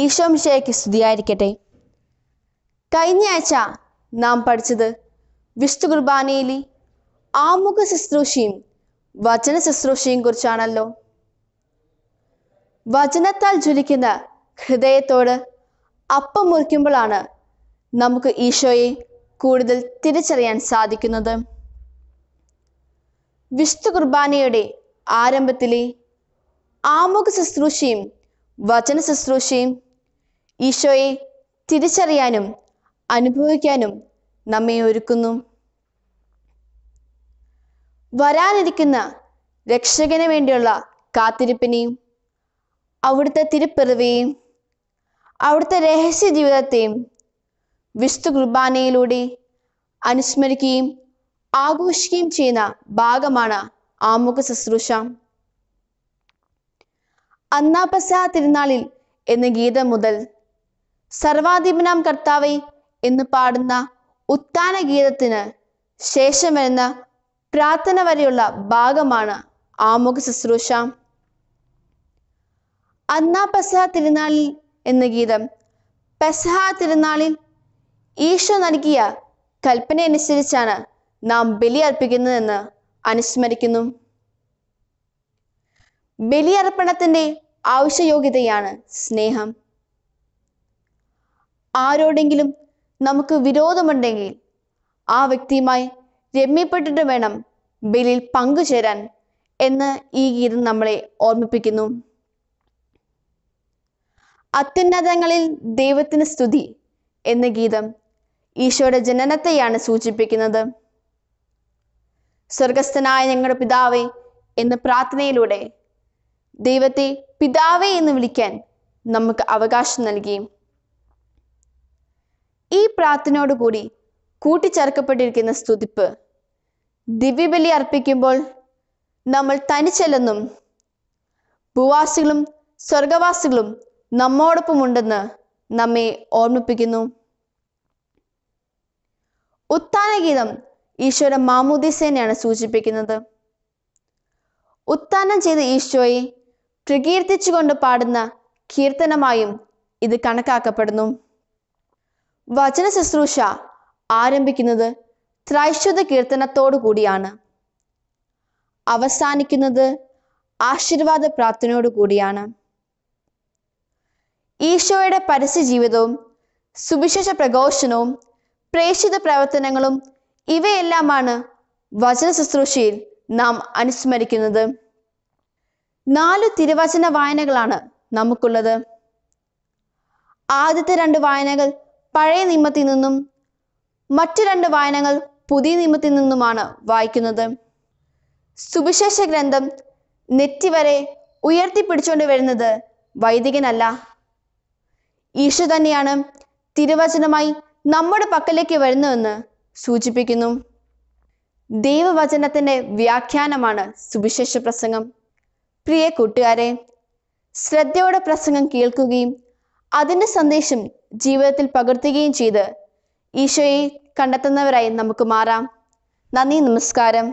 ഈശോമിശയ്ക്ക് സ്തുതിയായിരിക്കട്ടെ ആഴ്ച നാം പഠിച്ചത് വിഷ്ണു കുർബാനയിലെ ആമുഖ ശുശ്രൂഷയും വചന ശുശ്രൂഷയും കുറിച്ചാണല്ലോ വചനത്താൽ ജ്വലിക്കുന്ന ഹൃദയത്തോട് അപ്പം മുറിക്കുമ്പോഴാണ് നമുക്ക് ഈശോയെ കൂടുതൽ തിരിച്ചറിയാൻ സാധിക്കുന്നത് വിഷ്ണു കുർബാനയുടെ ആരംഭത്തിലെ ആമുഖ ശുശ്രൂഷയും വചന ശുശ്രൂഷയും ഈശോയെ തിരിച്ചറിയാനും അനുഭവിക്കാനും നമ്മെ ഒരുക്കുന്നു വരാനിരിക്കുന്ന രക്ഷകന് വേണ്ടിയുള്ള കാത്തിരിപ്പിനെയും അവിടുത്തെ തിരുപ്പിറവിയെയും അവിടുത്തെ രഹസ്യ ജീവിതത്തെയും വിസ്തു കുർബാനയിലൂടെ അനുസ്മരിക്കുകയും ആഘോഷിക്കുകയും ചെയ്യുന്ന ഭാഗമാണ് ആമുഖ ശുശ്രൂഷ അന്നാപ്പസ തിരുനാളിൽ എന്ന ഗീതം മുതൽ സർവാധിപനാം കർത്താവെ എന്ന് പാടുന്ന ഉത്താന ഗീതത്തിന് ശേഷം വരുന്ന പ്രാർത്ഥന വരെയുള്ള ഭാഗമാണ് ആമുഖ ശുശ്രൂഷ അന്നാ പെസഹ തിരുനാളിൽ എന്ന ഗീതം പെസഹ തിരുനാളിൽ ഈശോ നൽകിയ കൽപ്പനയനുസരിച്ചാണ് നാം ബലി അർപ്പിക്കുന്നതെന്ന് അനുസ്മരിക്കുന്നു ബലിയർപ്പണത്തിൻ്റെ ആവശ്യയോഗ്യതയാണ് സ്നേഹം ആരോടെങ്കിലും നമുക്ക് വിരോധമുണ്ടെങ്കിൽ ആ വ്യക്തിയുമായി രമ്യപ്പെട്ടിട്ട് വേണം ബലിയിൽ പങ്കുചേരാൻ എന്ന് ഈ ഗീതം നമ്മളെ ഓർമ്മിപ്പിക്കുന്നു അത്യുന്നതങ്ങളിൽ ദൈവത്തിന് സ്തുതി എന്ന ഗീതം ഈശോയുടെ ജനനത്തെയാണ് സൂചിപ്പിക്കുന്നത് സ്വർഗസ്ഥനായ ഞങ്ങളുടെ പിതാവേ എന്ന പ്രാർത്ഥനയിലൂടെ ദൈവത്തെ പിതാവേ എന്ന് വിളിക്കാൻ നമുക്ക് അവകാശം നൽകിയും ഈ പ്രാർത്ഥനയോടുകൂടി കൂട്ടിച്ചേർക്കപ്പെട്ടിരിക്കുന്ന സ്തുതിപ്പ് ദിവ്യബലി അർപ്പിക്കുമ്പോൾ നമ്മൾ തനിച്ചല്ലെന്നും ഭൂവാസികളും സ്വർഗവാസികളും നമ്മോടൊപ്പമുണ്ടെന്ന് നമ്മെ ഓർമ്മിപ്പിക്കുന്നു ഉത്താനഗീതം ഈശോയുടെ മാമൂദിസേനെയാണ് സൂചിപ്പിക്കുന്നത് ഉത്താനം ചെയ്ത ഈശോയെ പ്രകീർത്തിച്ചുകൊണ്ട് പാടുന്ന കീർത്തനമായും ഇത് കണക്കാക്കപ്പെടുന്നു വചന ശുശ്രൂഷ ആരംഭിക്കുന്നത് ത്രൈശ്വത കീർത്തനത്തോടു കൂടിയാണ് അവസാനിക്കുന്നത് ആശീർവാദ പ്രാർത്ഥനയോടുകൂടിയാണ് കൂടിയാണ് ഈശോയുടെ പരസ്യ ജീവിതവും സുവിശേഷ പ്രഘോഷണവും പ്രേക്ഷിത പ്രവർത്തനങ്ങളും ഇവയെല്ലാമാണ് വചന ശുശ്രൂഷയിൽ നാം അനുസ്മരിക്കുന്നത് നാല് തിരുവചന വായനകളാണ് നമുക്കുള്ളത് ആദ്യത്തെ രണ്ട് വായനകൾ പഴയ നിയമത്തിൽ നിന്നും മറ്റു രണ്ട് വായനകൾ പുതിയ നിയമത്തിൽ നിന്നുമാണ് വായിക്കുന്നത് സുവിശേഷ ഗ്രന്ഥം നെറ്റി വരെ ഉയർത്തിപ്പിടിച്ചുകൊണ്ട് വരുന്നത് വൈദികനല്ല ഈശോ തന്നെയാണ് തിരുവചനമായി നമ്മുടെ പക്കലേക്ക് വരുന്നതെന്ന് സൂചിപ്പിക്കുന്നു ദൈവവചനത്തിന്റെ വ്യാഖ്യാനമാണ് സുവിശേഷ പ്രസംഗം പ്രിയ കൂട്ടുകാരെ ശ്രദ്ധയോടെ പ്രസംഗം കേൾക്കുകയും അതിൻ്റെ സന്ദേശം ജീവിതത്തിൽ പകർത്തുകയും ചെയ്ത് ഈശോയെ കണ്ടെത്തുന്നവരായി നമുക്ക് മാറാം നന്ദി നമസ്കാരം